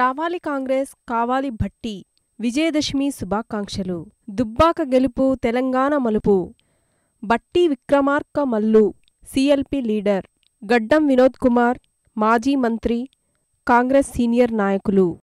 రావాలి కాంగ్రెస్ కావాలి భట్టి విజయదశమి శుభాకాంక్షలు దుబ్బాక గెలుపు తెలంగాణ మలుపు బట్టి విక్రమార్క మల్లు సిఎల్పి లీడర్ గడ్డం వినోద్ కుమార్ మాజీ మంత్రి కాంగ్రెస్ సీనియర్ నాయకులు